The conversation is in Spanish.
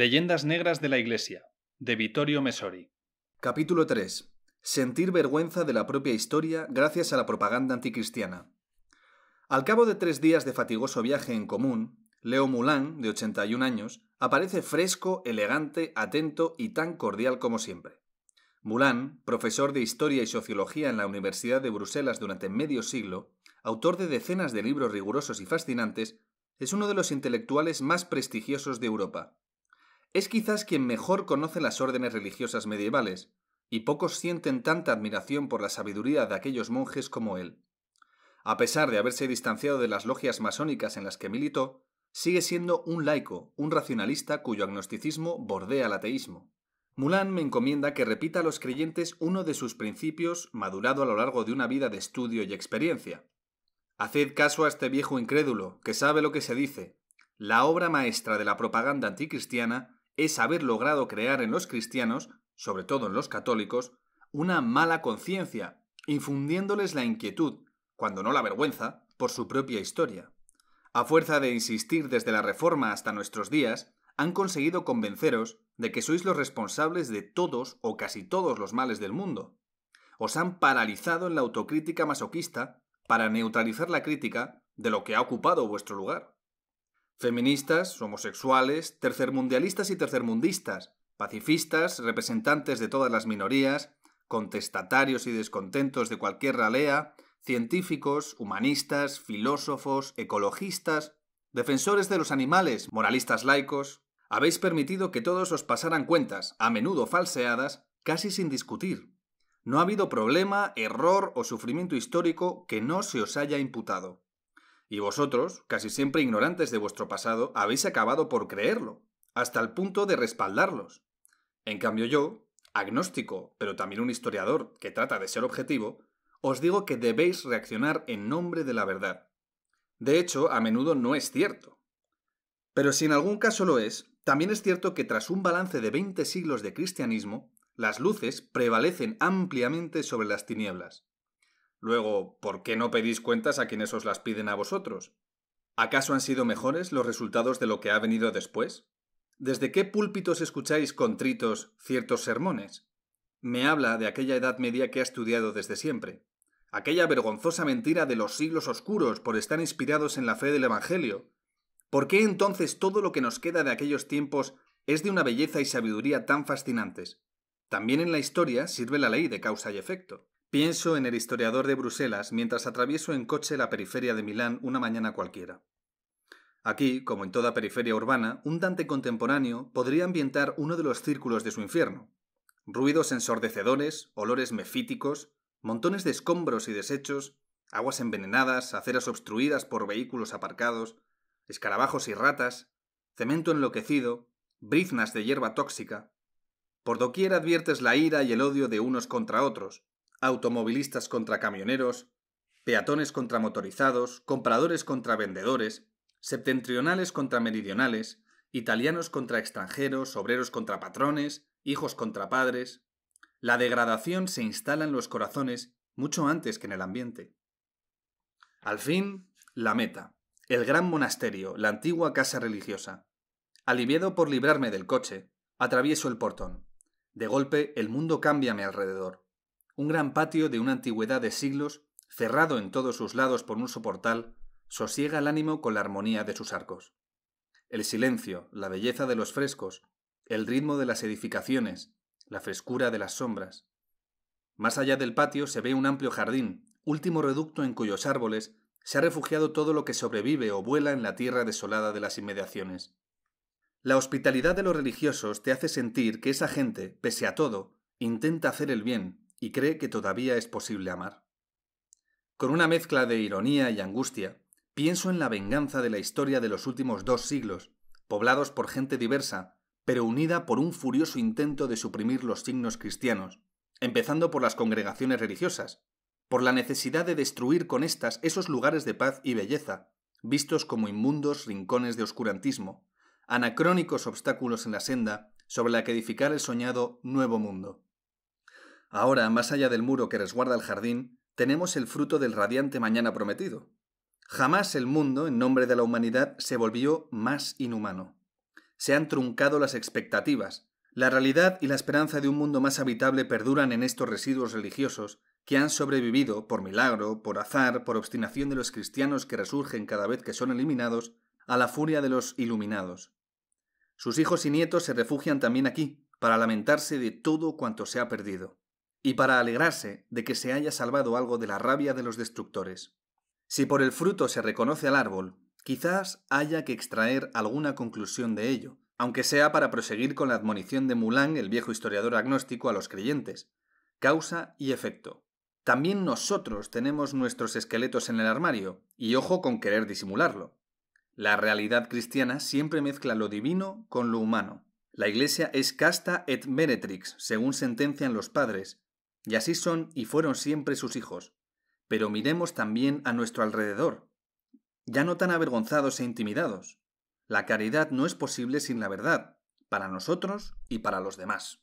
Leyendas Negras de la Iglesia, de Vittorio Mesori. Capítulo 3. Sentir vergüenza de la propia historia gracias a la propaganda anticristiana. Al cabo de tres días de fatigoso viaje en común, Leo Moulin, de 81 años, aparece fresco, elegante, atento y tan cordial como siempre. Moulin, profesor de Historia y Sociología en la Universidad de Bruselas durante medio siglo, autor de decenas de libros rigurosos y fascinantes, es uno de los intelectuales más prestigiosos de Europa es quizás quien mejor conoce las órdenes religiosas medievales, y pocos sienten tanta admiración por la sabiduría de aquellos monjes como él. A pesar de haberse distanciado de las logias masónicas en las que militó, sigue siendo un laico, un racionalista cuyo agnosticismo bordea el ateísmo. Mulan me encomienda que repita a los creyentes uno de sus principios madurado a lo largo de una vida de estudio y experiencia. Haced caso a este viejo incrédulo, que sabe lo que se dice. La obra maestra de la propaganda anticristiana es haber logrado crear en los cristianos, sobre todo en los católicos, una mala conciencia, infundiéndoles la inquietud, cuando no la vergüenza, por su propia historia. A fuerza de insistir desde la Reforma hasta nuestros días, han conseguido convenceros de que sois los responsables de todos o casi todos los males del mundo. Os han paralizado en la autocrítica masoquista para neutralizar la crítica de lo que ha ocupado vuestro lugar. Feministas, homosexuales, tercermundialistas y tercermundistas, pacifistas, representantes de todas las minorías, contestatarios y descontentos de cualquier ralea, científicos, humanistas, filósofos, ecologistas, defensores de los animales, moralistas laicos, habéis permitido que todos os pasaran cuentas, a menudo falseadas, casi sin discutir. No ha habido problema, error o sufrimiento histórico que no se os haya imputado. Y vosotros, casi siempre ignorantes de vuestro pasado, habéis acabado por creerlo, hasta el punto de respaldarlos. En cambio yo, agnóstico, pero también un historiador que trata de ser objetivo, os digo que debéis reaccionar en nombre de la verdad. De hecho, a menudo no es cierto. Pero si en algún caso lo es, también es cierto que tras un balance de 20 siglos de cristianismo, las luces prevalecen ampliamente sobre las tinieblas. Luego, ¿por qué no pedís cuentas a quienes os las piden a vosotros? ¿Acaso han sido mejores los resultados de lo que ha venido después? ¿Desde qué púlpitos escucháis contritos ciertos sermones? Me habla de aquella Edad Media que ha estudiado desde siempre, aquella vergonzosa mentira de los siglos oscuros por estar inspirados en la fe del Evangelio. ¿Por qué entonces todo lo que nos queda de aquellos tiempos es de una belleza y sabiduría tan fascinantes? También en la historia sirve la ley de causa y efecto. Pienso en el historiador de Bruselas mientras atravieso en coche la periferia de Milán una mañana cualquiera. Aquí, como en toda periferia urbana, un Dante contemporáneo podría ambientar uno de los círculos de su infierno. Ruidos ensordecedores, olores mefíticos, montones de escombros y desechos, aguas envenenadas, aceras obstruidas por vehículos aparcados, escarabajos y ratas, cemento enloquecido, briznas de hierba tóxica. Por doquier adviertes la ira y el odio de unos contra otros, automovilistas contra camioneros, peatones contra motorizados, compradores contra vendedores, septentrionales contra meridionales, italianos contra extranjeros, obreros contra patrones, hijos contra padres. La degradación se instala en los corazones mucho antes que en el ambiente. Al fin, la meta, el gran monasterio, la antigua casa religiosa. Aliviado por librarme del coche, atravieso el portón. De golpe, el mundo cambia a mi alrededor un gran patio de una antigüedad de siglos, cerrado en todos sus lados por un soportal, sosiega el ánimo con la armonía de sus arcos. El silencio, la belleza de los frescos, el ritmo de las edificaciones, la frescura de las sombras. Más allá del patio se ve un amplio jardín, último reducto en cuyos árboles se ha refugiado todo lo que sobrevive o vuela en la tierra desolada de las inmediaciones. La hospitalidad de los religiosos te hace sentir que esa gente, pese a todo, intenta hacer el bien, y cree que todavía es posible amar. Con una mezcla de ironía y angustia, pienso en la venganza de la historia de los últimos dos siglos, poblados por gente diversa, pero unida por un furioso intento de suprimir los signos cristianos, empezando por las congregaciones religiosas, por la necesidad de destruir con estas esos lugares de paz y belleza, vistos como inmundos rincones de oscurantismo, anacrónicos obstáculos en la senda sobre la que edificar el soñado nuevo mundo. Ahora, más allá del muro que resguarda el jardín, tenemos el fruto del radiante mañana prometido. Jamás el mundo, en nombre de la humanidad, se volvió más inhumano. Se han truncado las expectativas. La realidad y la esperanza de un mundo más habitable perduran en estos residuos religiosos que han sobrevivido, por milagro, por azar, por obstinación de los cristianos que resurgen cada vez que son eliminados, a la furia de los iluminados. Sus hijos y nietos se refugian también aquí, para lamentarse de todo cuanto se ha perdido y para alegrarse de que se haya salvado algo de la rabia de los destructores. Si por el fruto se reconoce al árbol, quizás haya que extraer alguna conclusión de ello, aunque sea para proseguir con la admonición de Mulán, el viejo historiador agnóstico, a los creyentes. Causa y efecto. También nosotros tenemos nuestros esqueletos en el armario, y ojo con querer disimularlo. La realidad cristiana siempre mezcla lo divino con lo humano. La Iglesia es casta et meretrix, según sentencian los padres, y así son y fueron siempre sus hijos. Pero miremos también a nuestro alrededor, ya no tan avergonzados e intimidados. La caridad no es posible sin la verdad, para nosotros y para los demás.